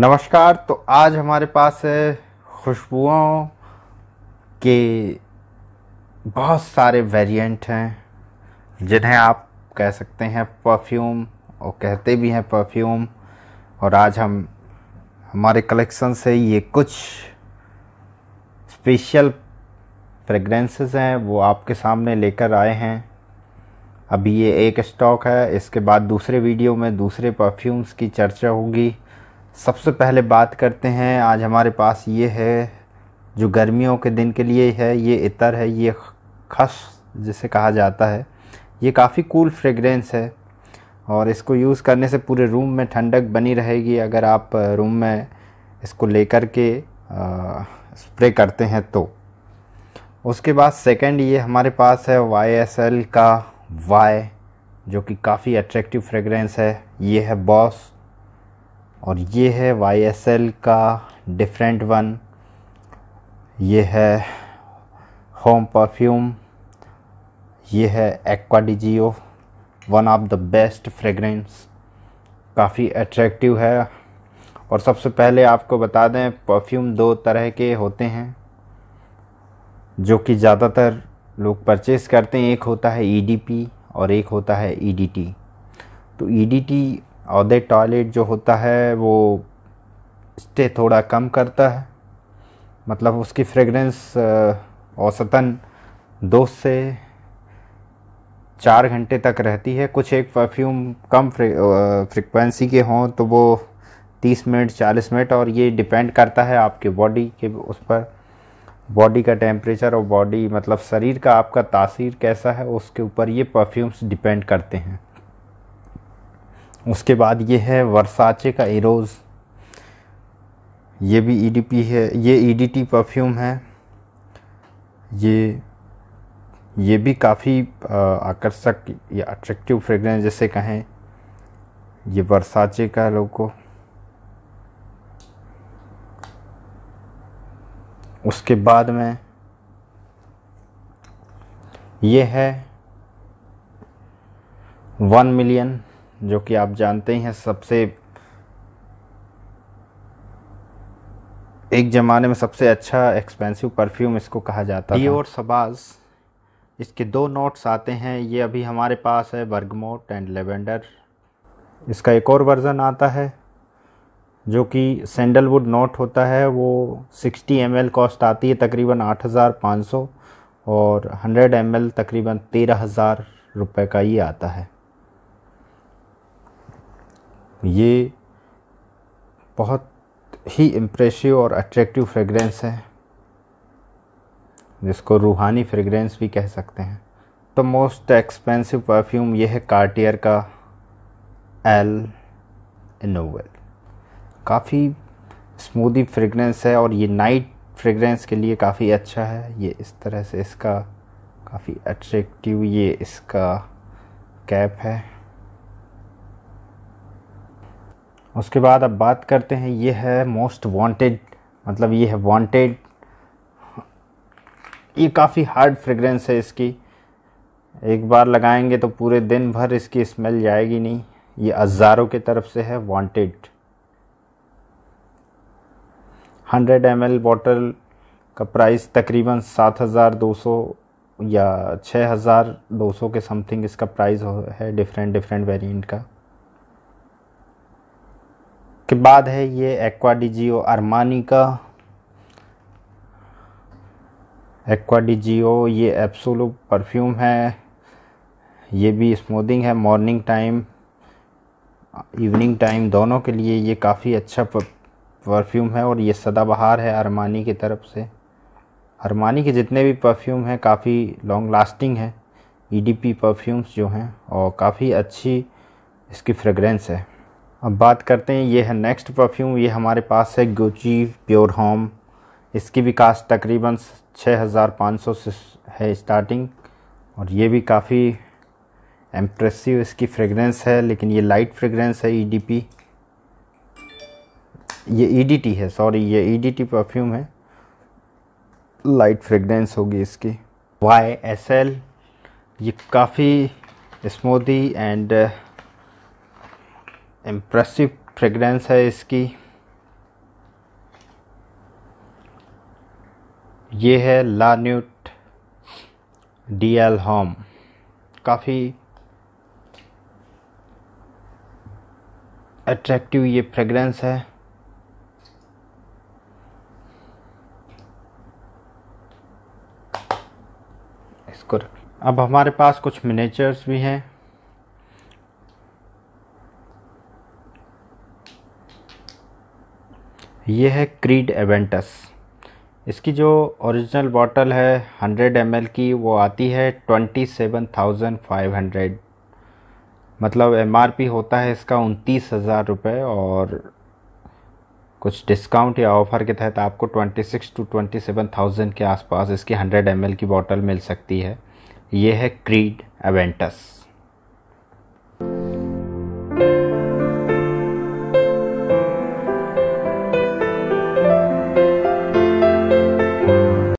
नमस्कार तो आज हमारे पास है खुशबुओं के बहुत सारे वेरिएंट हैं जिन्हें आप कह सकते हैं परफ्यूम और कहते भी हैं परफ्यूम और आज हम हमारे कलेक्शन से ये कुछ स्पेशल फ्रेगरेंसेस हैं वो आपके सामने लेकर आए हैं अभी ये एक स्टॉक है इसके बाद दूसरे वीडियो में दूसरे परफ्यूम्स की चर्चा होगी सबसे पहले बात करते हैं आज हमारे पास ये है जो गर्मियों के दिन के लिए है ये इतर है ये खस जिसे कहा जाता है ये काफ़ी कूल फ्रेगरेंस है और इसको यूज़ करने से पूरे रूम में ठंडक बनी रहेगी अगर आप रूम में इसको लेकर के स्प्रे करते हैं तो उसके बाद सेकंड ये हमारे पास है वाई एस एल का वाई जो कि काफ़ी अट्रैक्टिव फ्रेगरेंस है ये है बॉस और ये है वाई एस एल का डिफरेंट वन ये है होम परफ्यूम ये है aqua one of the best fragrance काफ़ी अट्रैक्टिव है और सबसे पहले आपको बता दें परफ्यूम दो तरह के होते हैं जो कि ज़्यादातर लोग परचेस करते हैं एक होता है ईडीपी e और एक होता है ईडीटी e तो ईडीटी e औदे टॉयलेट जो होता है वो स्टे थोड़ा कम करता है मतलब उसकी फ्रेगरेंस औसतन दो से चार घंटे तक रहती है कुछ एक परफ्यूम कम फ्रिक्वेंसी के हों तो वो तीस मिनट चालीस मिनट और ये डिपेंड करता है आपके बॉडी के उस पर बॉडी का टेम्परेचर और बॉडी मतलब शरीर का आपका तासीर कैसा है उसके ऊपर ये परफ्यूम्स डिपेंड करते हैं उसके बाद ये है वर्साचे का एरोज़ ये भी ईडीपी e है ये ईडीटी e परफ्यूम है ये ये भी काफ़ी आकर्षक या अट्रैक्टिव फ्रेगरेंस जैसे कहें ये बरसाचे का लोग को उसके बाद में ये है वन मिलियन जो कि आप जानते ही हैं सबसे एक ज़माने में सबसे अच्छा एक्सपेंसिव परफ्यूम इसको कहा जाता है और सबाज इसके दो नोट्स आते हैं ये अभी हमारे पास है बर्गमोट एंड लेवेंडर इसका एक और वर्ज़न आता है जो कि सैंडलवुड नोट होता है वो 60 एम कॉस्ट आती है तकरीबन 8,500 और 100 एम तकरीबन 13,000 रुपए का ये आता है ये बहुत ही इम्प्रेसिव और अट्रैक्टिव फ्रेगरेंस है जिसको रूहानी फ्रेगरेंस भी कह सकते हैं तो मोस्ट एक्सपेंसिव परफ्यूम ये है कार्टियर का एल इनोवेल काफ़ी स्मूदी फ्रेगरेंस है और ये नाइट फ्रेगरेंस के लिए काफ़ी अच्छा है ये इस तरह से इसका काफ़ी अट्रैक्टिव ये इसका कैप है उसके बाद अब बात करते हैं ये है मोस्ट वांटेड मतलब ये है वांटेड ये काफ़ी हार्ड फ्रेगरेंस है इसकी एक बार लगाएंगे तो पूरे दिन भर इसकी स्मेल जाएगी नहीं ये हज़ारों की तरफ से है वांटेड 100 एम एल बॉटल का प्राइस तकरीबन 7,200 या 6,200 के समथिंग इसका प्राइस है डिफरेंट डिफरेंट वेरिएंट का के बाद है ये एक्वाडिजियो अरमानी का एक्वाडीजियो ये एप्सोलो परफ्यूम है ये भी स्मूदिंग है मॉर्निंग टाइम इवनिंग टाइम दोनों के लिए ये काफ़ी अच्छा परफ्यूम है और ये सदाबहार है अरमानी की तरफ से अरमानी के जितने भी परफ्यूम हैं काफ़ी लॉन्ग लास्टिंग है ईडीपी परफ्यूम्स जो हैं और काफ़ी अच्छी इसकी फ्रेगरेंस है अब बात करते हैं ये है नेक्स्ट परफ्यूम ये हमारे पास है गुची प्योर होम इसकी भी कास्ट तकरीबन 6500 से है स्टार्टिंग और ये भी काफ़ी एम्प्रेसिव इसकी फ्रेगरेंस है लेकिन ये लाइट फ्रेगरेंस है ईडीपी e ये ईडीटी e है सॉरी ये ईडीटी e परफ्यूम है लाइट फ्रेगरेंस होगी इसकी वाई एस एल ये काफ़ी स्मूदी एंड इम्प्रेसिव फ्रेगरेंस है इसकी ये है लान्यूट डी एल होम काफ़ी अट्रैक्टिव ये फ्रेगरेंस है इसको अब हमारे पास कुछ मिनेचर्स भी हैं ये है क्रीड एवेंटस इसकी जो ओरिजिनल बॉटल है 100 एम की वो आती है 27,500 मतलब एम होता है इसका उनतीस हज़ार रुपये और कुछ डिस्काउंट या ऑफ़र के तहत आपको 26 टू 27,000 के आसपास इसकी 100 एम की बॉटल मिल सकती है ये है क्रीड एवेंटस